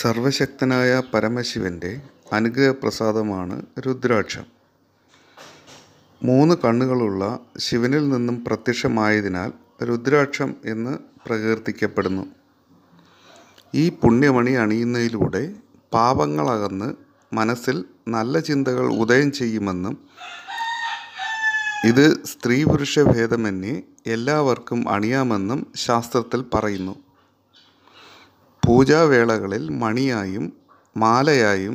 സർവശക്തനായ പരമശിവൻ്റെ അനുഗ്രഹപ്രസാദമാണ് രുദ്രാക്ഷം മൂന്ന് കണ്ണുകളുള്ള ശിവനിൽ നിന്നും പ്രത്യക്ഷമായതിനാൽ രുദ്രാക്ഷം എന്ന് പ്രകീർത്തിക്കപ്പെടുന്നു ഈ പുണ്യമണി അണിയുന്നതിലൂടെ പാപങ്ങളകന്ന് മനസ്സിൽ നല്ല ചിന്തകൾ ഉദയം ചെയ്യുമെന്നും ഇത് സ്ത്രീ പുരുഷ ഭേദമന്യേ എല്ലാവർക്കും അണിയാമെന്നും ശാസ്ത്രത്തിൽ പറയുന്നു പൂജാവേളകളിൽ മണിയായും മാലയായും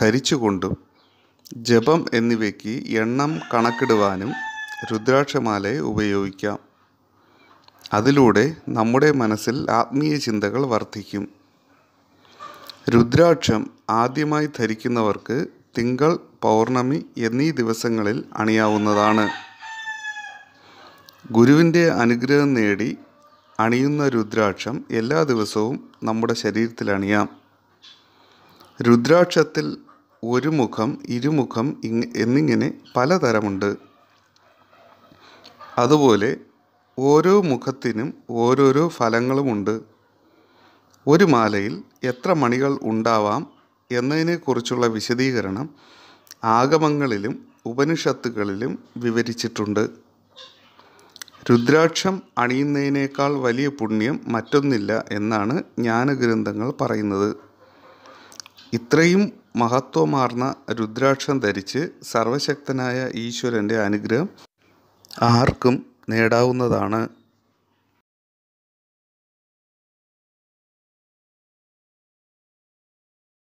ധരിച്ചുകൊണ്ടും ജപം എന്നിവയ്ക്ക് എണ്ണം കണക്കിടുവാനും രുദ്രാക്ഷമാലയെ ഉപയോഗിക്കാം അതിലൂടെ നമ്മുടെ മനസ്സിൽ ആത്മീയ ചിന്തകൾ വർദ്ധിക്കും രുദ്രാക്ഷം ആദ്യമായി ധരിക്കുന്നവർക്ക് തിങ്കൾ പൗർണമി എന്നീ ദിവസങ്ങളിൽ അണിയാവുന്നതാണ് ഗുരുവിൻ്റെ അനുഗ്രഹം നേടി അണിയുന്ന രുദ്രാക്ഷം എല്ലാ ദിവസവും നമ്മുടെ ശരീരത്തിൽ അണിയാം രുദ്രാക്ഷത്തിൽ ഒരു മുഖം ഇരുമുഖം എന്നിങ്ങനെ പലതരമുണ്ട് അതുപോലെ ഓരോ മുഖത്തിനും ഓരോരോ ഫലങ്ങളുമുണ്ട് ഒരു മാലയിൽ എത്ര മണികൾ ഉണ്ടാവാം എന്നതിനെക്കുറിച്ചുള്ള വിശദീകരണം ആഗമങ്ങളിലും ഉപനിഷത്തുകളിലും വിവരിച്ചിട്ടുണ്ട് രുദ്രാക്ഷം അണിയുന്നതിനേക്കാൾ വലിയ പുണ്യം മറ്റൊന്നില്ല എന്നാണ് ജ്ഞാനഗ്രന്ഥങ്ങൾ പറയുന്നത് ഇത്രയും മഹത്വമാർന്ന രുദ്രാക്ഷം ധരിച്ച് സർവശക്തനായ ഈശ്വരൻ്റെ അനുഗ്രഹം ആർക്കും നേടാവുന്നതാണ്